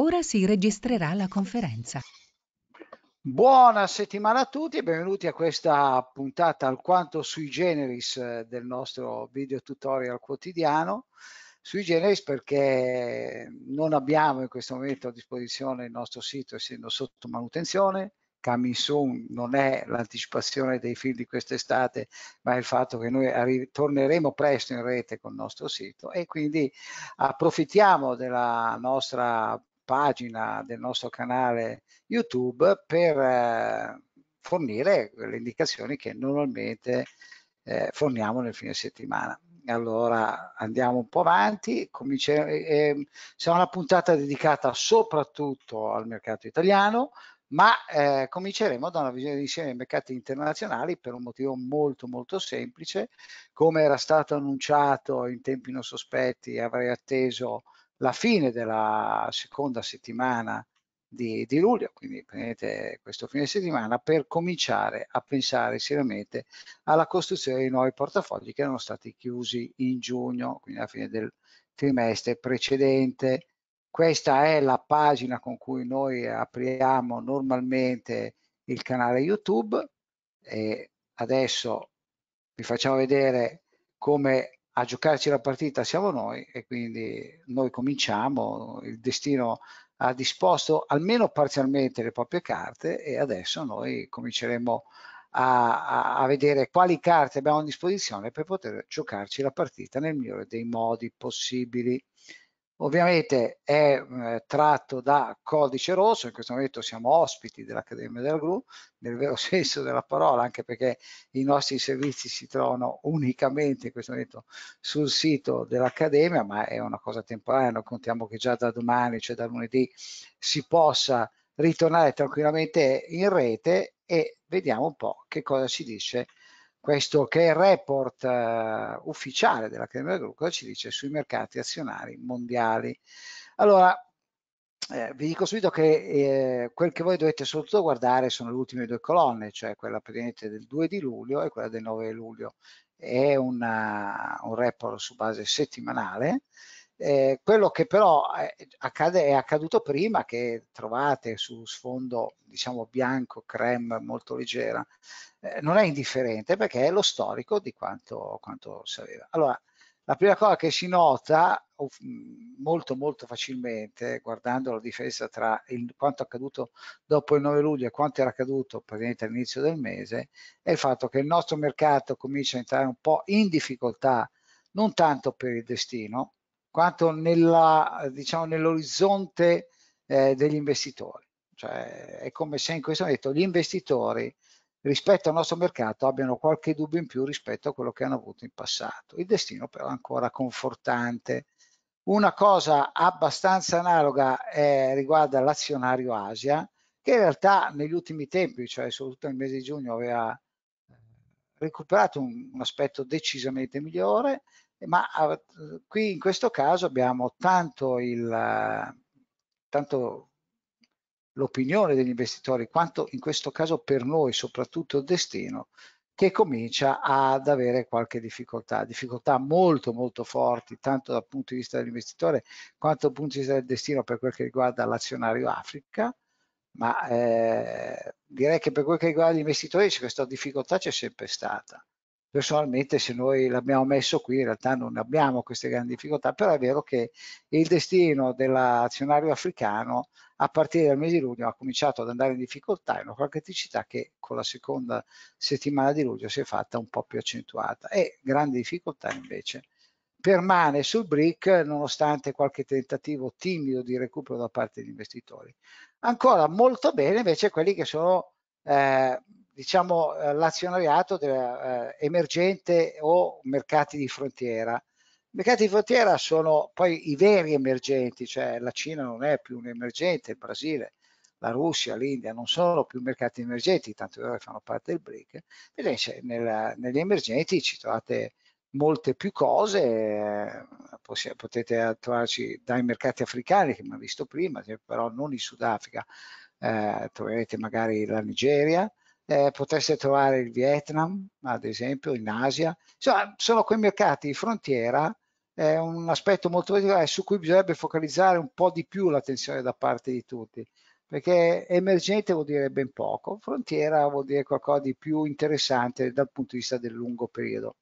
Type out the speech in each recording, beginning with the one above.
Ora si registrerà la conferenza. Buona settimana a tutti e benvenuti a questa puntata alquanto sui generis eh, del nostro video tutorial quotidiano. Sui generis perché non abbiamo in questo momento a disposizione il nostro sito essendo sotto manutenzione. Coming Soon non è l'anticipazione dei film di quest'estate, ma è il fatto che noi torneremo presto in rete con il nostro sito e quindi approfittiamo della nostra pagina del nostro canale YouTube per eh, fornire le indicazioni che normalmente eh, forniamo nel fine settimana. Allora andiamo un po' avanti, eh, sarà una puntata dedicata soprattutto al mercato italiano, ma eh, cominceremo da una visione di insieme ai mercati internazionali per un motivo molto molto semplice, come era stato annunciato in tempi non sospetti, avrei atteso la fine della seconda settimana di, di luglio, quindi prendete questo fine settimana per cominciare a pensare seriamente alla costruzione dei nuovi portafogli che erano stati chiusi in giugno, quindi alla fine del trimestre precedente. Questa è la pagina con cui noi apriamo normalmente il canale YouTube e adesso vi facciamo vedere come a giocarci la partita siamo noi e quindi noi cominciamo, il destino ha disposto almeno parzialmente le proprie carte e adesso noi cominceremo a, a, vedere quali carte abbiamo a disposizione per poter giocarci la partita nel migliore dei modi possibili. Ovviamente è eh, tratto da codice rosso, in questo momento siamo ospiti dell'Accademia della GRU, nel vero senso della parola, anche perché i nostri servizi si trovano unicamente in questo momento sul sito dell'Accademia, ma è una cosa temporanea, noi contiamo che già da domani, cioè da lunedì, si possa ritornare tranquillamente in rete e vediamo un po' che cosa ci dice questo che è il report uh, ufficiale della Camera Agricola ci dice sui mercati azionari mondiali. Allora, eh, vi dico subito che eh, quel che voi dovete soprattutto guardare sono le ultime due colonne, cioè quella praticamente del 2 di luglio e quella del 9 di luglio. È una, un report su base settimanale eh, quello che però è, eh, accade, è accaduto prima, che trovate su sfondo diciamo bianco, creme molto leggera, eh, non è indifferente perché è lo storico di quanto, quanto si aveva. Allora, la prima cosa che si nota molto molto facilmente guardando la differenza tra il, quanto accaduto dopo il 9 luglio e quanto era accaduto praticamente all'inizio del mese è il fatto che il nostro mercato comincia a entrare un po' in difficoltà non tanto per il destino quanto nella, diciamo, nell'orizzonte eh, degli investitori. Cioè, è come se in questo momento gli investitori rispetto al nostro mercato abbiano qualche dubbio in più rispetto a quello che hanno avuto in passato. Il destino però è ancora confortante. Una cosa abbastanza analoga eh, riguarda l'azionario Asia, che in realtà negli ultimi tempi, cioè soprattutto nel mese di giugno, aveva eh, recuperato un, un aspetto decisamente migliore, ma ah, qui in questo caso abbiamo tanto il tanto l'opinione degli investitori quanto in questo caso per noi soprattutto il destino che comincia ad avere qualche difficoltà, difficoltà molto molto forti tanto dal punto di vista dell'investitore quanto dal punto di vista del destino per quel che riguarda l'azionario Africa, ma eh, direi che per quel che riguarda gli investitori questa difficoltà c'è sempre stata personalmente se noi l'abbiamo messo qui in realtà non abbiamo queste grandi difficoltà, però è vero che il destino dell'azionario africano a partire dal mese di luglio ha cominciato ad andare in difficoltà, in una qualche criticità che con la seconda settimana di luglio si è fatta un po' più accentuata e grande difficoltà invece permane sul BRIC nonostante qualche tentativo timido di recupero da parte degli investitori. Ancora molto bene invece quelli che sono eh, diciamo, eh, l'azionariato eh, emergente o mercati di frontiera. I mercati di frontiera sono poi i veri emergenti, cioè la Cina non è più un emergente, il Brasile, la Russia, l'India non sono più mercati emergenti, tanto che fanno parte del BRIC, invece nella, negli emergenti ci trovate molte più cose, eh, potete eh, trovarci dai mercati africani che abbiamo visto prima, però non in Sudafrica, eh, troverete magari la Nigeria, eh, potreste trovare il Vietnam, ad esempio, in Asia. Insomma, sono quei mercati di frontiera, è un aspetto molto particolare su cui bisognerebbe focalizzare un po' di più l'attenzione da parte di tutti, perché emergente vuol dire ben poco, frontiera vuol dire qualcosa di più interessante dal punto di vista del lungo periodo.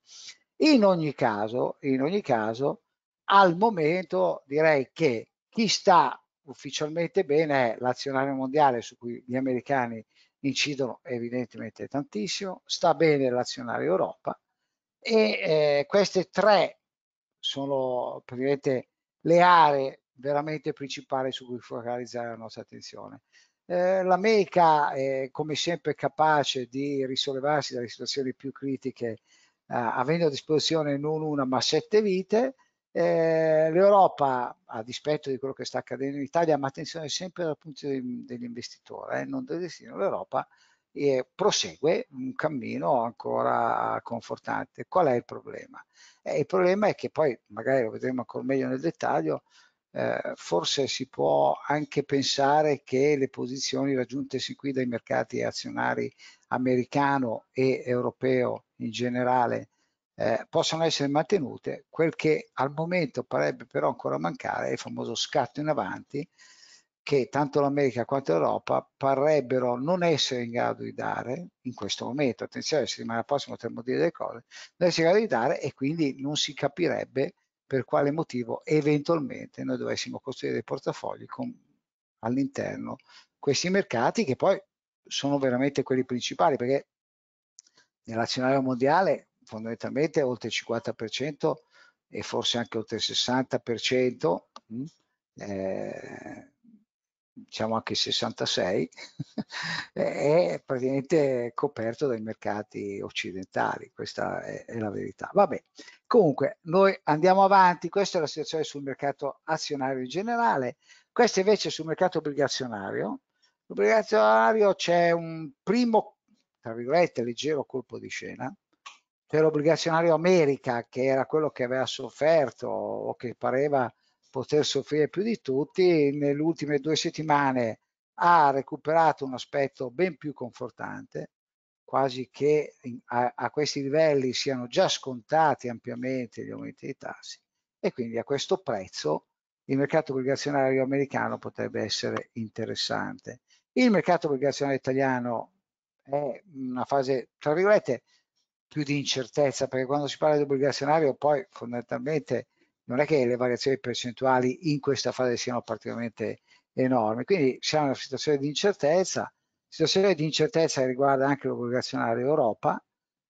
In ogni caso, in ogni caso al momento direi che chi sta ufficialmente bene è l'azionario mondiale su cui gli americani incidono evidentemente tantissimo, sta bene l'azionario Europa e eh, queste tre sono praticamente le aree veramente principali su cui focalizzare la nostra attenzione. Eh, L'America è come sempre capace di risollevarsi dalle situazioni più critiche eh, avendo a disposizione non una ma sette vite, eh, L'Europa, a dispetto di quello che sta accadendo in Italia, ma attenzione sempre dal punto di, dell'investitore, eh, non del destino, l'Europa eh, prosegue un cammino ancora confortante. Qual è il problema? Eh, il problema è che poi, magari lo vedremo ancora meglio nel dettaglio, eh, forse si può anche pensare che le posizioni raggiunte sin qui dai mercati azionari americano e europeo in generale eh, possono essere mantenute, quel che al momento parebbe però ancora mancare è il famoso scatto in avanti che tanto l'America quanto l'Europa parrebbero non essere in grado di dare in questo momento, attenzione, settimana prossima potremmo dire delle cose, non essere in grado di dare e quindi non si capirebbe per quale motivo eventualmente noi dovessimo costruire dei portafogli all'interno questi mercati che poi sono veramente quelli principali perché nell'azionario mondiale fondamentalmente oltre il 50% e forse anche oltre il 60%, mm, eh, diciamo anche il 66, è praticamente coperto dai mercati occidentali, questa è, è la verità. Vabbè, comunque noi andiamo avanti, questa è la situazione sul mercato azionario in generale, questa invece è sul mercato obbligazionario, l'obbligazionario c'è un primo, tra virgolette, leggero colpo di scena, per l'obbligazionario America, che era quello che aveva sofferto o che pareva poter soffrire più di tutti, nelle ultime due settimane ha recuperato un aspetto ben più confortante, quasi che a, a questi livelli siano già scontati ampiamente gli aumenti dei tassi e quindi a questo prezzo il mercato obbligazionario americano potrebbe essere interessante. Il mercato obbligazionario italiano è una fase, tra virgolette, più di incertezza, perché quando si parla di obbligazionario poi fondamentalmente non è che le variazioni percentuali in questa fase siano particolarmente enormi, quindi siamo in una situazione di incertezza, situazione di incertezza che riguarda anche l'obbligazionario Europa,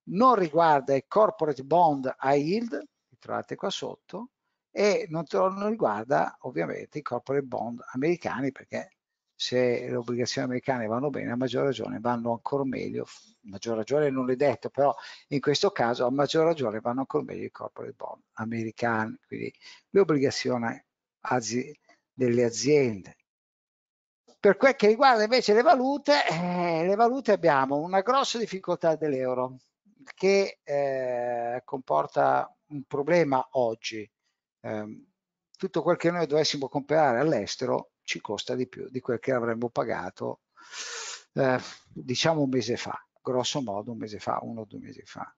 non riguarda i corporate bond a yield, li trovate qua sotto, e non, non riguarda ovviamente i corporate bond americani perché se le obbligazioni americane vanno bene, a maggior ragione vanno ancora meglio, a maggior ragione non è detto, però in questo caso a maggior ragione vanno ancora meglio i corporate bond americani, quindi le obbligazioni azi delle aziende. Per quel che riguarda invece le valute, eh, le valute abbiamo una grossa difficoltà dell'euro che eh, comporta un problema oggi. Eh, tutto quel che noi dovessimo comprare all'estero ci costa di più di quel che avremmo pagato eh, diciamo un mese fa, grosso modo un mese fa, uno o due mesi fa.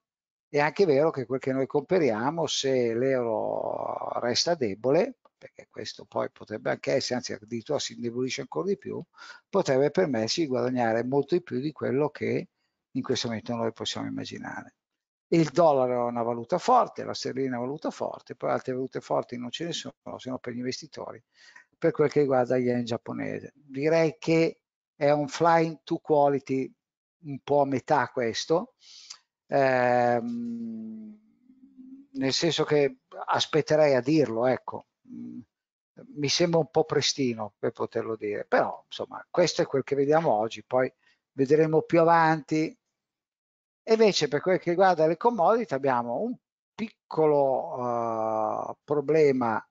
È anche vero che quel che noi compriamo, se l'euro resta debole, perché questo poi potrebbe anche essere, anzi addirittura si indebolisce ancora di più, potrebbe permetterci di guadagnare molto di più di quello che in questo momento noi possiamo immaginare. Il dollaro è una valuta forte, la sterlina è una valuta forte, poi altre valute forti non ce ne sono, se no per gli investitori per quel che riguarda gli yen giapponese. Direi che è un flying to quality un po' a metà questo, eh, nel senso che aspetterei a dirlo, ecco. Mm, mi sembra un po' prestino per poterlo dire, però insomma questo è quel che vediamo oggi, poi vedremo più avanti. E invece per quel che riguarda le commodity abbiamo un piccolo uh, problema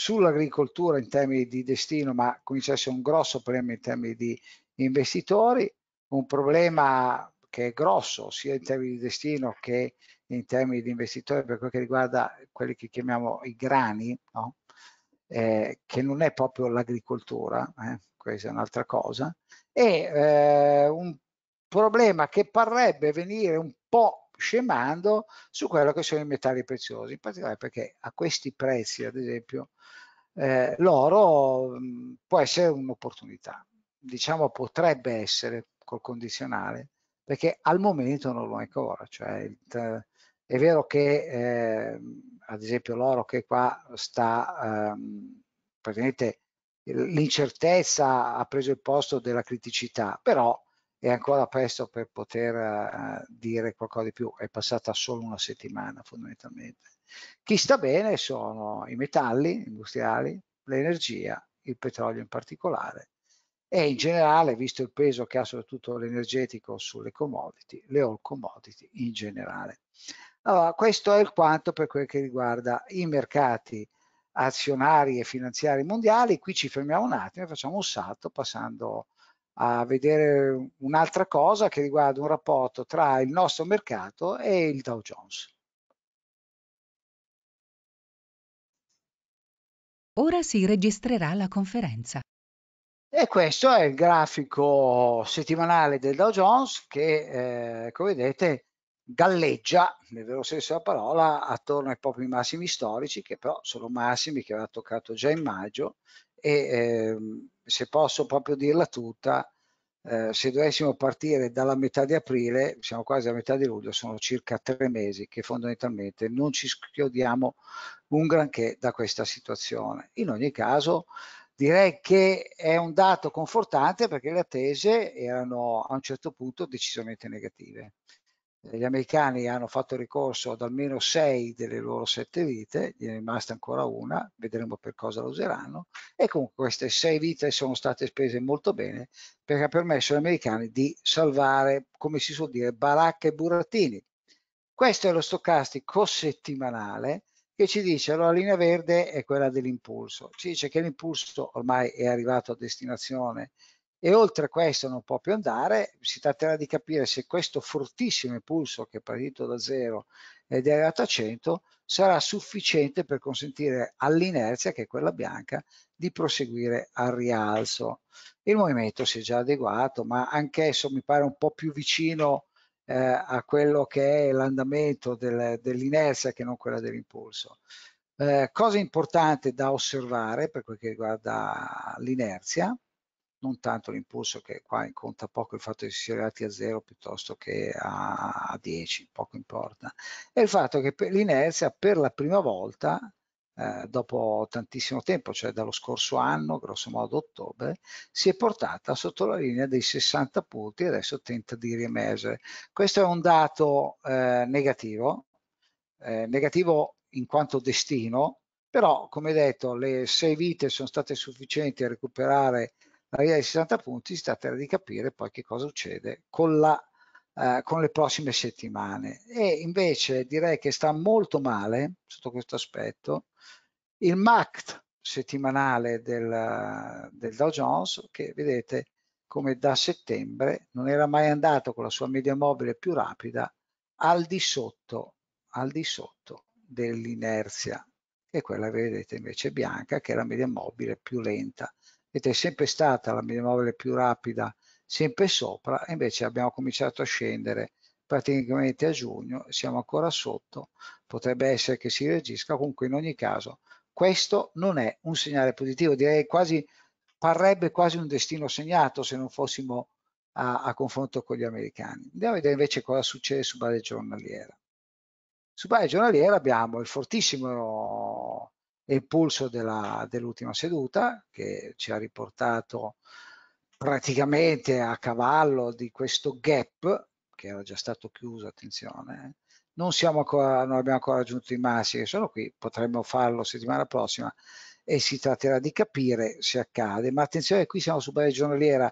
sull'agricoltura in termini di destino, ma comincia a essere un grosso problema in termini di investitori, un problema che è grosso sia in termini di destino che in termini di investitori per quel che riguarda quelli che chiamiamo i grani, no? eh, che non è proprio l'agricoltura, eh? questa è un'altra cosa, e eh, un problema che parrebbe venire un po' scemando su quello che sono i metalli preziosi, in particolare perché a questi prezzi, ad esempio, eh, l'oro mm, può essere un'opportunità, diciamo potrebbe essere col condizionale, perché al momento non lo è ancora, cioè il, è vero che eh, ad esempio l'oro che qua sta ehm, praticamente l'incertezza ha preso il posto della criticità, però è ancora presto per poter eh, dire qualcosa di più, è passata solo una settimana fondamentalmente. Chi sta bene sono i metalli industriali, l'energia, il petrolio in particolare e in generale, visto il peso che ha soprattutto l'energetico sulle commodity, le all commodity in generale. Allora, questo è il quanto per quel che riguarda i mercati azionari e finanziari mondiali. Qui ci fermiamo un attimo e facciamo un salto passando a vedere un'altra cosa che riguarda un rapporto tra il nostro mercato e il Dow Jones. Ora si registrerà la conferenza. E questo è il grafico settimanale del Dow Jones che, eh, come vedete, galleggia, nel vero senso della parola, attorno ai propri massimi storici, che però sono massimi che aveva toccato già in maggio e eh, se posso proprio dirla tutta, eh, se dovessimo partire dalla metà di aprile, siamo quasi a metà di luglio, sono circa tre mesi che fondamentalmente non ci schiodiamo un granché da questa situazione. In ogni caso, direi che è un dato confortante perché le attese erano a un certo punto decisamente negative. Eh, gli americani hanno fatto ricorso ad almeno sei delle loro sette vite, gli è rimasta ancora una, vedremo per cosa la useranno, e comunque queste sei vite sono state spese molto bene perché ha permesso agli americani di salvare, come si suol dire, baracche e burattini. Questo è lo stocastico settimanale che ci dice, allora la linea verde è quella dell'impulso, ci dice che l'impulso ormai è arrivato a destinazione e oltre a questo non può più andare, si tratterà di capire se questo fortissimo impulso che è partito da zero ed è arrivato a 100 sarà sufficiente per consentire all'inerzia, che è quella bianca, di proseguire al rialzo. Il movimento si è già adeguato, ma anch'esso mi pare un po' più vicino eh, a quello che è l'andamento del, dell'inerzia che non quella dell'impulso. Eh, cosa importante da osservare per quel che riguarda l'inerzia, non tanto l'impulso che qua conta poco il fatto che si sia arrivati a 0 piuttosto che a, a 10, poco importa, e il fatto che per l'inerzia per la prima volta eh, dopo tantissimo tempo, cioè dallo scorso anno, grosso modo ottobre, si è portata sotto la linea dei 60 punti e adesso tenta di riemergere. Questo è un dato eh, negativo, eh, negativo in quanto destino, però come detto le sei vite sono state sufficienti a recuperare arriva ai 60 punti si tratta di capire poi che cosa succede con, la, eh, con le prossime settimane e invece direi che sta molto male sotto questo aspetto il MACT settimanale del, del Dow Jones che vedete come da settembre non era mai andato con la sua media mobile più rapida al di sotto, al di sotto dell'inerzia e quella vedete invece bianca che è la media mobile più lenta ed è sempre stata la manovra più rapida, sempre sopra, e invece abbiamo cominciato a scendere praticamente a giugno, siamo ancora sotto, potrebbe essere che si regisca comunque in ogni caso questo non è un segnale positivo, direi quasi, parrebbe quasi un destino segnato se non fossimo a, a confronto con gli americani. Andiamo a vedere invece cosa succede su base giornaliera. Su base giornaliera abbiamo il fortissimo e il pulso dell'ultima seduta che ci ha riportato praticamente a cavallo di questo gap che era già stato chiuso, attenzione, eh. non, siamo ancora, non abbiamo ancora raggiunto i massimi, sono qui, potremmo farlo settimana prossima e si tratterà di capire se accade, ma attenzione qui siamo su base giornaliera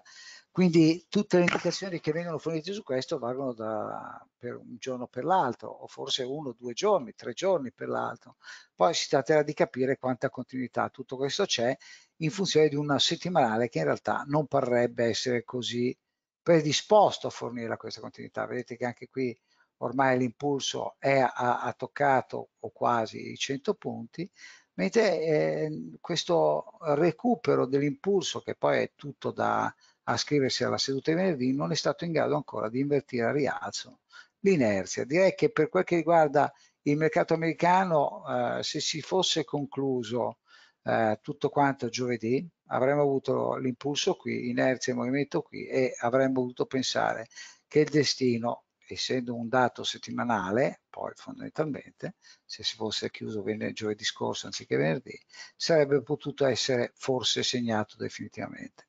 quindi tutte le indicazioni che vengono fornite su questo valgono da, per un giorno per l'altro, o forse uno, due giorni, tre giorni per l'altro. Poi si tratterà di capire quanta continuità tutto questo c'è in funzione di una settimanale che in realtà non parrebbe essere così predisposto a fornire questa continuità. Vedete che anche qui ormai l'impulso ha, toccato o quasi i 100 punti, mentre eh, questo recupero dell'impulso, che poi è tutto da a scriversi alla seduta di venerdì non è stato in grado ancora di invertire a rialzo l'inerzia. Direi che per quel che riguarda il mercato americano, eh, se si fosse concluso eh, tutto quanto giovedì, avremmo avuto l'impulso qui, inerzia e movimento qui e avremmo dovuto pensare che il destino, essendo un dato settimanale, poi fondamentalmente, se si fosse chiuso giovedì scorso anziché venerdì, sarebbe potuto essere forse segnato definitivamente.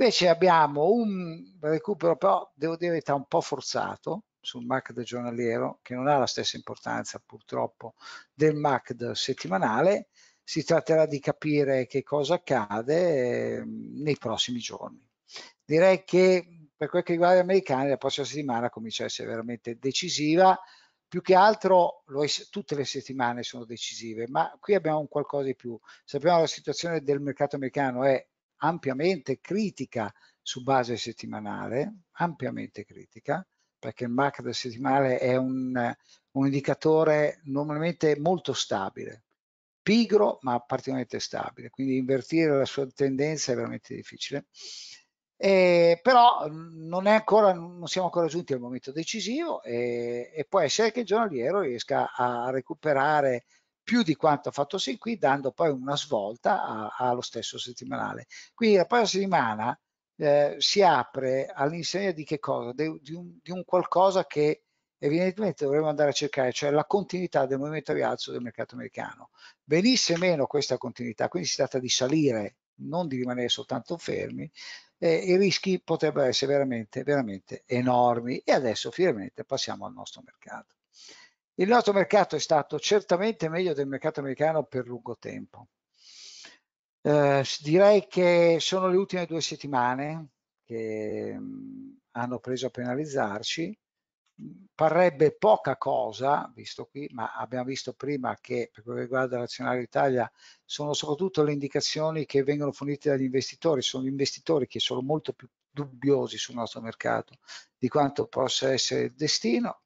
Invece abbiamo un recupero, però devo dire che è un po' forzato sul MACD giornaliero, che non ha la stessa importanza purtroppo del MACD settimanale, si tratterà di capire che cosa accade ehm, nei prossimi giorni. Direi che per quel che riguarda gli americani la prossima settimana comincia a essere veramente decisiva, più che altro tutte le settimane sono decisive, ma qui abbiamo qualcosa di più. Sappiamo che la situazione del mercato americano è ampiamente critica su base settimanale, ampiamente critica, perché il MAC del settimanale è un, un indicatore normalmente molto stabile, pigro ma particolarmente stabile, quindi invertire la sua tendenza è veramente difficile. Eh, però non, ancora, non, siamo ancora giunti al momento decisivo e, e può essere che il giornaliero riesca a recuperare più di quanto ha fatto sin qui, dando poi una svolta a, allo stesso settimanale. Quindi la prossima settimana eh, si apre all'insegna di che cosa? De, di, un, di, un, qualcosa che evidentemente dovremmo andare a cercare, cioè la continuità del movimento rialzo del mercato americano. Venisse meno questa continuità, quindi si tratta di salire, non di rimanere soltanto fermi, eh, i rischi potrebbero essere veramente, veramente enormi. E adesso finalmente passiamo al nostro mercato. Il nostro mercato è stato certamente meglio del mercato americano per lungo tempo. Eh, direi che sono le ultime due settimane che mh, mm, hanno preso a penalizzarci. Parrebbe poca cosa, visto qui, ma abbiamo visto prima che per quello che riguarda l'azionario Italia sono soprattutto le indicazioni che vengono fornite dagli investitori, sono gli investitori che sono molto più dubbiosi sul nostro mercato di quanto possa essere il destino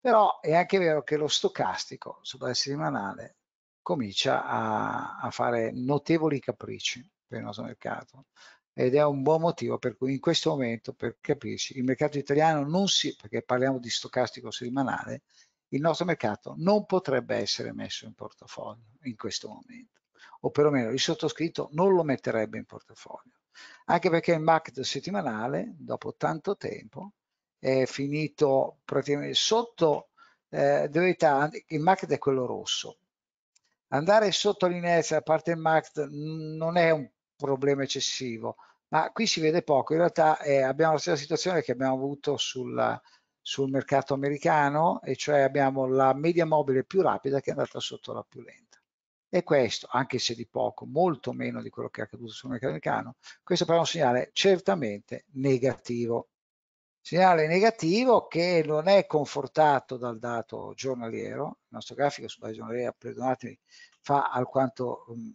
però è anche vero che lo stocastico settimanale comincia a, a fare notevoli capricci per il nostro mercato ed è un buon motivo per cui in questo momento, per capirci, il mercato italiano non si, perché parliamo di stocastico settimanale, il nostro mercato non potrebbe essere messo in portafoglio in questo momento, o perlomeno il sottoscritto non lo metterebbe in portafoglio, anche perché il market settimanale, dopo tanto tempo, è finito praticamente sotto eh, dell'età, il market è quello rosso. Andare sotto l'inerzia da parte del market non è un problema eccessivo, ma qui si vede poco. In realtà eh, abbiamo la stessa situazione che abbiamo avuto sulla, sul mercato americano, e cioè abbiamo la media mobile più rapida che è andata sotto la più lenta. E questo, anche se di poco, molto meno di quello che è accaduto sul mercato americano, questo però è un segnale certamente negativo. Segnale negativo che non è confortato dal dato giornaliero, il nostro grafico su base giornaliera, perdonatemi, fa alquanto mm,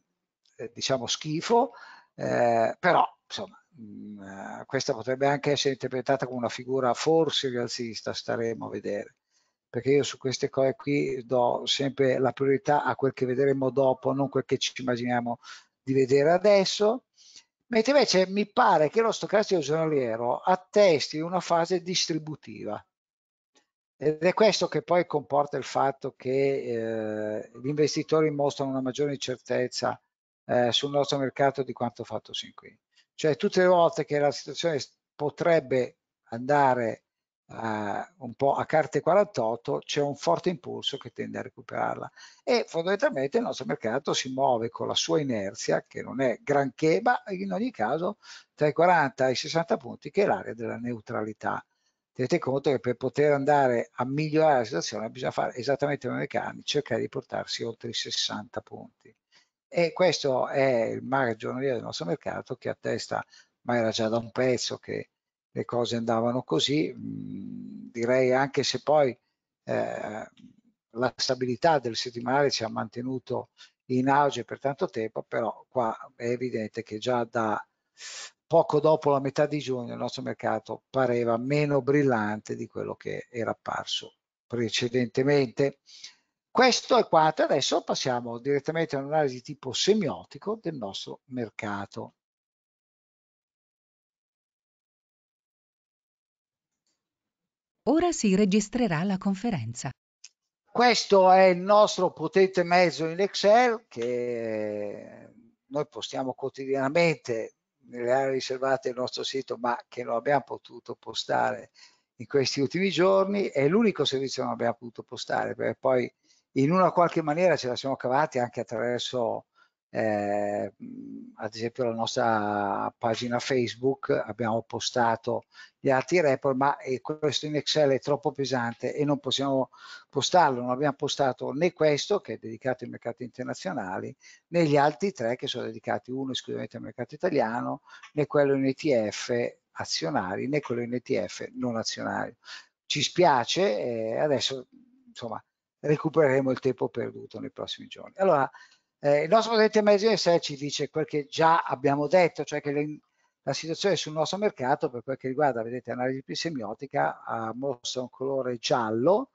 eh, diciamo schifo, eh, però insomma mm, eh, questa potrebbe anche essere interpretata come una figura forse rialzista, staremo a vedere perché io su queste cose qui do sempre la priorità a quel che vedremo dopo, non quel che ci immaginiamo di vedere adesso mentre invece mi pare che lo stocastico giornaliero attesti una fase distributiva. Ed è questo che poi comporta il fatto che eh, gli investitori mostrano una maggiore incertezza eh, sul nostro mercato di quanto fatto sin qui. Cioè tutte le volte che la situazione potrebbe andare eh, un po' a carte 48 c'è un forte impulso che tende a recuperarla e fondamentalmente il nostro mercato si muove con la sua inerzia che non è granché ma in ogni caso tra i 40 e i 60 punti che è l'area della neutralità tenete conto che per poter andare a migliorare la situazione bisogna fare esattamente come i americani cercare di portarsi oltre i 60 punti e questo è il mare del nostro mercato che attesta ma era già da un pezzo che le cose andavano così. Mm, direi anche se poi eh, la stabilità del settimanale ci ha mantenuto in auge per tanto tempo, però qua è evidente che già da poco dopo la metà di giugno il nostro mercato pareva meno brillante di quello che era apparso precedentemente. Questo è quanto, adesso passiamo direttamente all'analisi tipo semiotico del nostro mercato. Ora si registrerà la conferenza. Questo è il nostro potente mezzo in Excel che noi postiamo quotidianamente nelle aree riservate del nostro sito, ma che non abbiamo potuto postare in questi ultimi giorni. È l'unico servizio che non abbiamo potuto postare, perché poi in una qualche maniera ce la siamo cavati anche attraverso eh, ad esempio la nostra pagina Facebook abbiamo postato gli altri report ma eh, questo in Excel è troppo pesante e non possiamo postarlo non abbiamo postato né questo che è dedicato ai mercati internazionali né gli altri tre che sono dedicati uno esclusivamente al mercato italiano né quello in ETF azionari né quello in ETF non azionario ci spiace eh, adesso insomma recupereremo il tempo perduto nei prossimi giorni allora eh, il nostro potente medio 6 ci dice quel che già abbiamo detto, cioè che le, la situazione sul nostro mercato per quel che riguarda, vedete, analisi semiotica ha mostrato un colore giallo,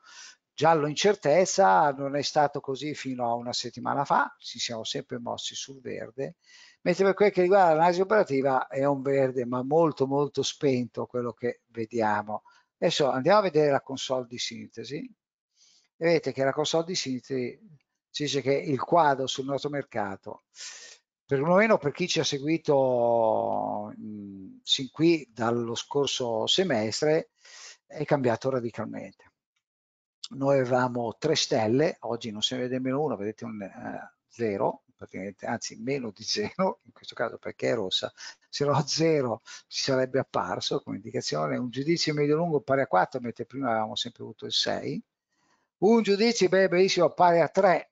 giallo incertezza, non è stato così fino a una settimana fa, ci siamo sempre mossi sul verde, mentre per quel che riguarda l'analisi operativa è un verde ma molto molto spento quello che vediamo. Adesso andiamo a vedere la console di sintesi, vedete che la console di sintesi ci dice che il quadro sul nostro mercato, perlomeno per chi ci ha seguito mh, sin qui dallo scorso semestre, è cambiato radicalmente. Noi avevamo tre stelle, oggi non se ne vede meno una, vedete un uh, zero, anzi meno di zero, in questo caso perché è rossa, se no zero ci sarebbe apparso come indicazione, un giudizio medio-lungo pari a 4, mentre prima avevamo sempre avuto il 6, un giudizio bellissimo pari a 3,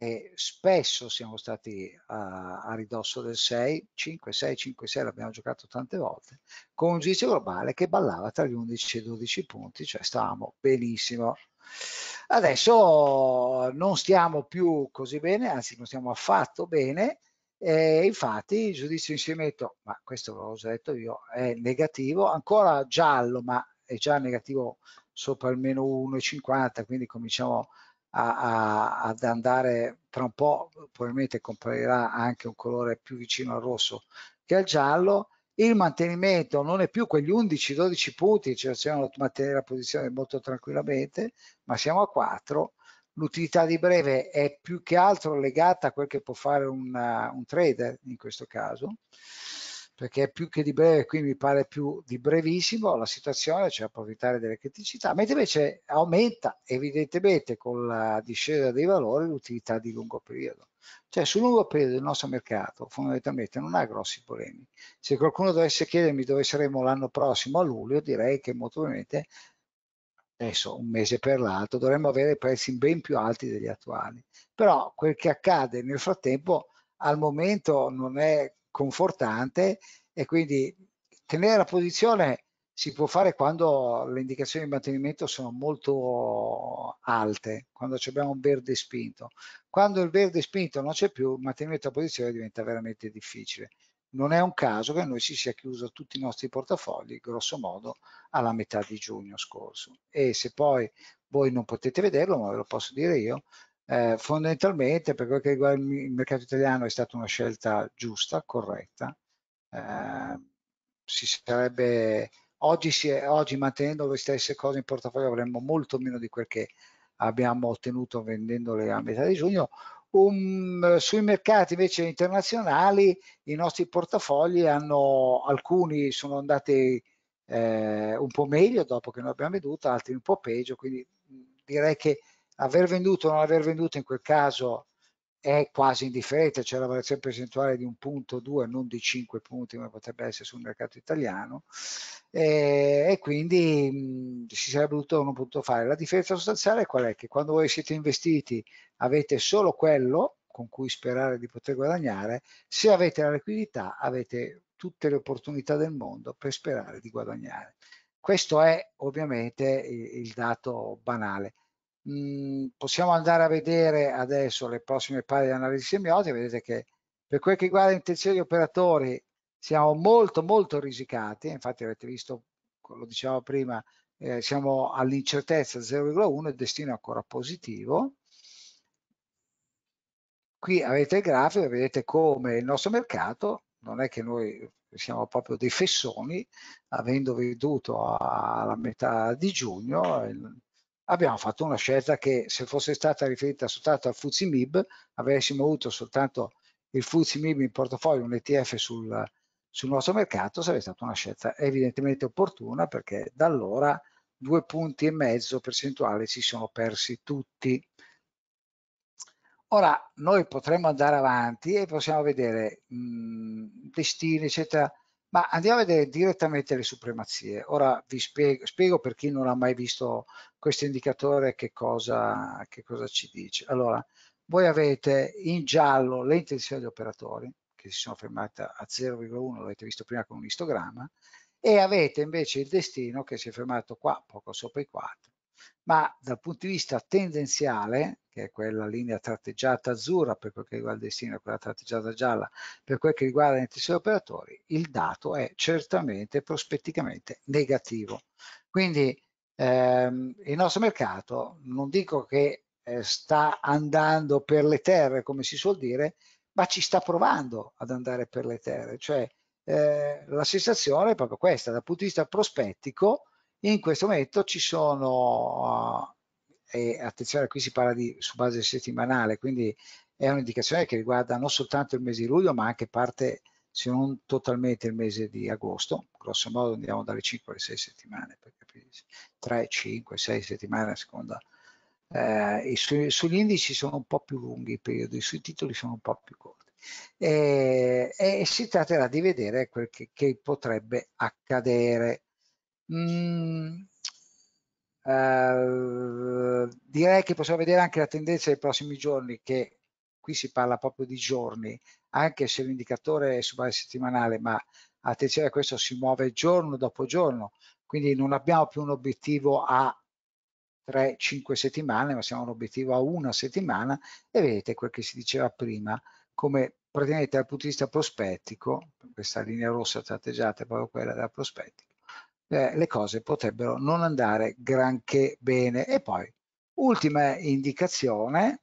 e spesso siamo stati a, a ridosso del 6, 5, 6, 5, 6, l'abbiamo giocato tante volte, con un giudizio globale che ballava tra gli 11 e i 12 punti, cioè stavamo benissimo. Adesso non stiamo più così bene, anzi non stiamo affatto bene, e infatti il giudizio insieme, inserimento, ma questo l'ho già detto io, è negativo, ancora giallo, ma è già negativo sopra almeno 1,50, quindi cominciamo a a, a, ad andare tra un po' probabilmente comparirà anche un colore più vicino al rosso che al giallo il mantenimento non è più quegli 11-12 punti cioè a mantenere la posizione molto tranquillamente ma siamo a 4 l'utilità di breve è più che altro legata a quel che può fare un, un trader in questo caso perché è più che di breve qui mi pare più di brevissimo la situazione, cioè approfittare delle criticità, mentre invece aumenta evidentemente con la discesa dei valori l'utilità di lungo periodo. Cioè sul lungo periodo il nostro mercato fondamentalmente non ha grossi problemi. Se qualcuno dovesse chiedermi dove saremo l'anno prossimo a luglio, direi che molto probabilmente adesso un mese per l'altro dovremmo avere prezzi ben più alti degli attuali. Però quel che accade nel frattempo al momento non è confortante e quindi tenere la posizione si può fare quando le indicazioni di mantenimento sono molto alte, quando abbiamo un verde spinto. Quando il verde spinto non c'è più, il mantenimento della posizione diventa veramente difficile. Non è un caso che noi si sia chiuso tutti i nostri portafogli, grosso modo, alla metà di giugno scorso. E se poi voi non potete vederlo, ma ve lo posso dire io, eh, fondamentalmente per quel che riguarda il mercato italiano è stata una scelta giusta, corretta. Eh, si sarebbe, oggi, si è, oggi mantenendo le stesse cose in portafoglio avremmo molto meno di quel che abbiamo ottenuto vendendole a metà di giugno. Um, sui mercati invece internazionali i nostri portafogli hanno alcuni sono andati eh, un po' meglio dopo che noi abbiamo veduto, altri un po' peggio, quindi mm, direi che aver venduto o non aver venduto in quel caso è quasi indifferente, c'è la variazione percentuale di un punto, due, non di cinque punti come potrebbe essere sul mercato italiano e, eh, e quindi mh, si sarebbe dovuto o non potuto fare. La differenza sostanziale qual è? Che quando voi siete investiti avete solo quello con cui sperare di poter guadagnare, se avete la liquidità avete tutte le opportunità del mondo per sperare di guadagnare. Questo è ovviamente il, il dato banale possiamo andare a vedere adesso le prossime pari di analisi semiotica, vedete che per quel che riguarda intenzione di operatori siamo molto molto risicati, eh, infatti avete visto, lo dicevamo prima, eh, siamo all'incertezza 0,1, il destino è ancora positivo. Qui avete il grafico e vedete come il nostro mercato, non è che noi siamo proprio dei fessoni, avendo veduto alla metà di giugno, il abbiamo fatto una scelta che se fosse stata riferita soltanto al FUZI MIB avessimo avuto soltanto il FUZI MIB in portafoglio, un ETF sul, sul nostro mercato, sarebbe stata una scelta evidentemente opportuna perché da allora due punti e mezzo percentuale si sono persi tutti. Ora noi potremmo andare avanti e possiamo vedere mh, mm, destini, eccetera, ma andiamo a vedere direttamente le supremazie. Ora vi spiego, spiego per chi non ha mai visto questo indicatore che cosa, che cosa ci dice. Allora, voi avete in giallo le intenzioni degli operatori, che si sono fermate a 0,1, l'avete visto prima con un istogramma, e avete invece il destino che si è fermato qua, poco sopra i 4, ma dal punto di vista tendenziale, che è quella linea tratteggiata azzurra per quel che riguarda i singoli, quella tratteggiata gialla per quel che riguarda gli enti operatori, il dato è certamente prospetticamente negativo. Quindi ehm, il nostro mercato, non dico che eh, sta andando per le terre, come si suol dire, ma ci sta provando ad andare per le terre, cioè eh, la sensazione è proprio questa, dal punto di vista prospettico in questo momento ci sono, ah, e attenzione qui si parla di, su base settimanale, quindi è un'indicazione che riguarda non soltanto il mese di luglio ma anche parte, se non totalmente il mese di agosto, grosso modo andiamo dalle 5 alle 6 settimane, per capirsi, 3, 5, 6 settimane a seconda. Eh, su, sugli indici sono un po' più lunghi i periodi, sui titoli sono un po' più corti. E, eh, e si tratterà di vedere quel che, che potrebbe accadere Mm, eh, direi che possiamo vedere anche la tendenza dei prossimi giorni, che qui si parla proprio di giorni, anche se l'indicatore è su base settimanale, ma attenzione questo si muove giorno dopo giorno, quindi non abbiamo più un obiettivo a 3-5 settimane, ma siamo un obiettivo a una settimana e vedete quel che si diceva prima, come praticamente dal punto di vista prospettico, questa linea rossa tratteggiata è proprio quella della prospettica, eh, le cose potrebbero non andare granché bene. E poi, ultima indicazione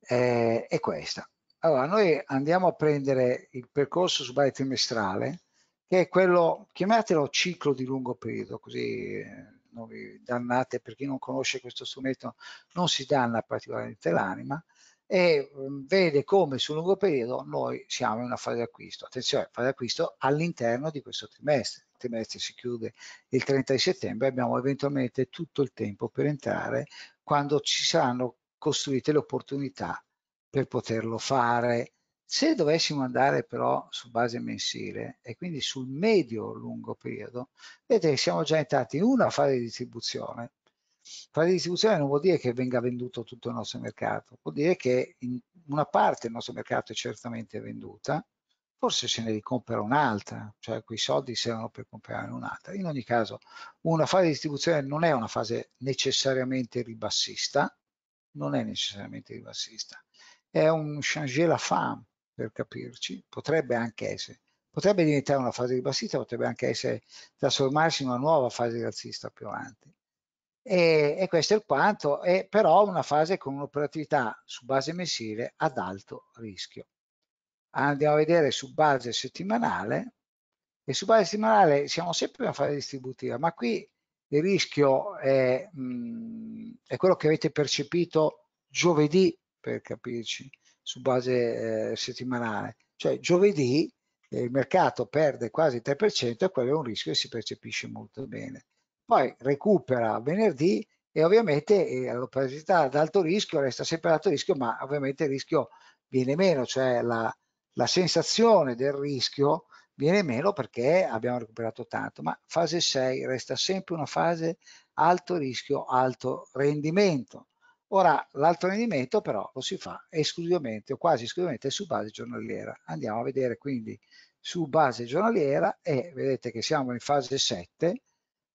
eh, è questa. Allora, noi andiamo a prendere il percorso su base trimestrale, che è quello, chiamatelo ciclo di lungo periodo, così eh, non vi dannate, per chi non conosce questo strumento non si danna particolarmente l'anima, e mhmm, vede come sul lungo periodo noi siamo in una fase di acquisto. Attenzione, fase di acquisto all'interno di questo trimestre. Il trimestre si chiude il 30 settembre, abbiamo eventualmente tutto il tempo per entrare quando ci saranno costruite le opportunità per poterlo fare. Se dovessimo andare però su base mensile e quindi sul medio-lungo periodo, vedete che siamo già entrati in una fase di distribuzione Fase di distribuzione non vuol dire che venga venduto tutto il nostro mercato, vuol dire che una parte del nostro mercato è certamente venduta, forse se ne ricompera un'altra, cioè quei soldi servono per comprare un'altra. In ogni caso, una fase di distribuzione non è una fase necessariamente ribassista, non è necessariamente ribassista, è un changer la femme, per capirci, potrebbe anche essere. Potrebbe diventare una fase ribassista, potrebbe anche essere trasformarsi in una nuova fase razzista più avanti. E, e, questo è il quanto, è però una fase con un'operatività su base mensile ad alto rischio. Andiamo a vedere su base settimanale e su base settimanale siamo sempre in una fase distributiva, ma qui il rischio è, mh, mhmm, è quello che avete percepito giovedì, per capirci, su base eh, settimanale. Cioè giovedì eh, il mercato perde quasi il 3% e quello è un rischio che si percepisce molto bene poi recupera venerdì e ovviamente eh, l'opacità ad alto rischio resta sempre ad alto rischio, ma ovviamente il rischio viene meno, cioè la, la sensazione del rischio viene meno perché abbiamo recuperato tanto, ma fase 6 resta sempre una fase alto rischio, alto rendimento. Ora, l'alto rendimento però lo si fa esclusivamente o quasi esclusivamente su base giornaliera. Andiamo a vedere quindi su base giornaliera e vedete che siamo in fase 7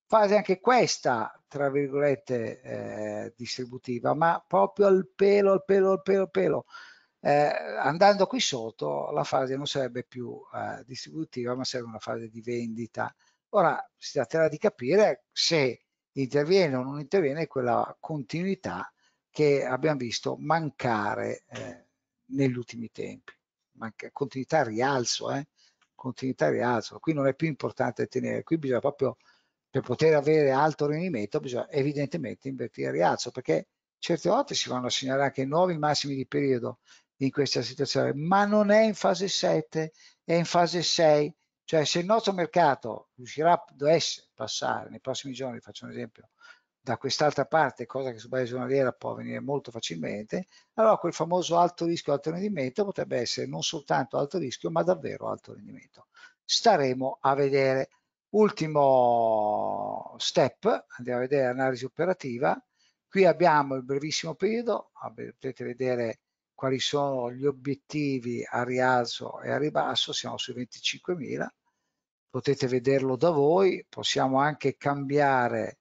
fase anche questa, tra virgolette, eh, distributiva, ma proprio al pelo, al pelo, al pelo, al pelo. Eh, andando qui sotto la fase non sarebbe più eh, distributiva, ma sarebbe una fase di vendita. Ora si tratterà di capire se interviene o non interviene quella continuità che abbiamo visto mancare eh, negli ultimi tempi. Manca, continuità a rialzo, eh. continuità rialzo. Qui non è più importante tenere, qui bisogna proprio per poter avere alto rendimento bisogna evidentemente invertire il rialzo perché certe volte si vanno a segnalare anche nuovi massimi di periodo in questa situazione, ma non è in fase 7, è in fase 6, cioè se il nostro mercato riuscirà, dovesse passare nei prossimi giorni, faccio un esempio, da quest'altra parte, cosa che su base giornaliera può avvenire molto facilmente, allora quel famoso alto rischio, alto rendimento potrebbe essere non soltanto alto rischio, ma davvero alto rendimento. Staremo a vedere. Ultimo step, andiamo a vedere l'analisi operativa. Qui abbiamo il brevissimo periodo, ah, potete vedere quali sono gli obiettivi a rialzo e a ribasso, siamo sui 25.000, potete vederlo da voi, possiamo anche cambiare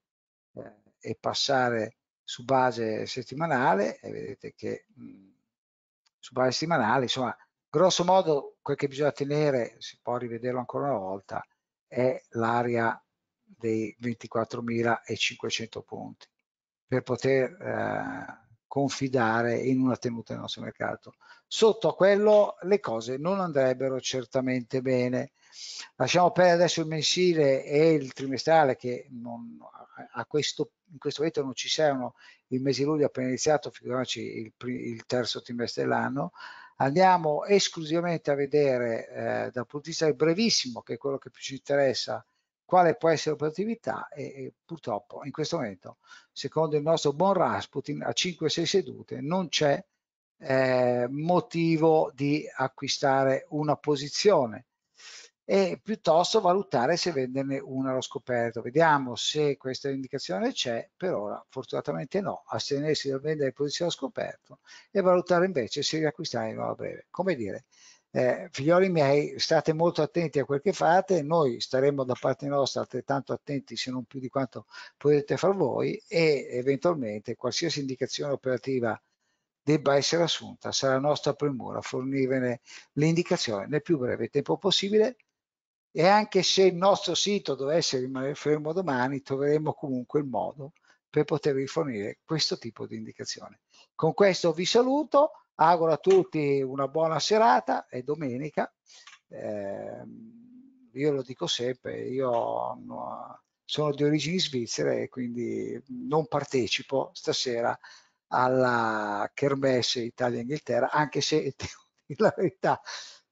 eh, e passare su base settimanale e vedete che su base settimanale, insomma, grosso modo quel che bisogna tenere, si può rivederlo ancora una volta, è l'area dei 24.500 punti per poter eh, confidare in una tenuta del nostro mercato. Sotto a quello le cose non andrebbero certamente bene. Lasciamo perdere adesso il mensile e il trimestrale che non, a questo, in questo momento non ci servono. Il mese di luglio è appena iniziato, figuriamoci il, il terzo trimestre dell'anno. Andiamo esclusivamente a vedere eh, dal punto di vista del brevissimo, che è quello che più ci interessa, quale può essere l'operatività e, e, purtroppo in questo momento, secondo il nostro buon Rasputin, a 5-6 sedute non c'è eh, motivo di acquistare una posizione e piuttosto valutare se venderne una allo scoperto. Vediamo se questa indicazione c'è, per ora fortunatamente no, astenersi dal vendere posizione allo scoperto e valutare invece se riacquistare in nuova breve. Come dire, eh, figlioli miei, state molto attenti a quel che fate, noi staremo da parte nostra altrettanto attenti se non più di quanto potete far voi e eventualmente qualsiasi indicazione operativa debba essere assunta, sarà nostra premura fornirvene l'indicazione nel più breve tempo possibile e anche se il nostro sito dovesse rimanere fermo domani, troveremo comunque il modo per potervi fornire questo tipo di indicazione. Con questo vi saluto, auguro a tutti una buona serata e domenica. Eh, io lo dico sempre, io sono di origini svizzere e quindi non partecipo stasera alla Kermesse Italia-Inghilterra, anche se, devo dire la verità,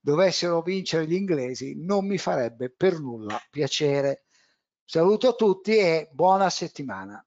dovessero vincere gli inglesi non mi farebbe per nulla piacere. Saluto a tutti e buona settimana.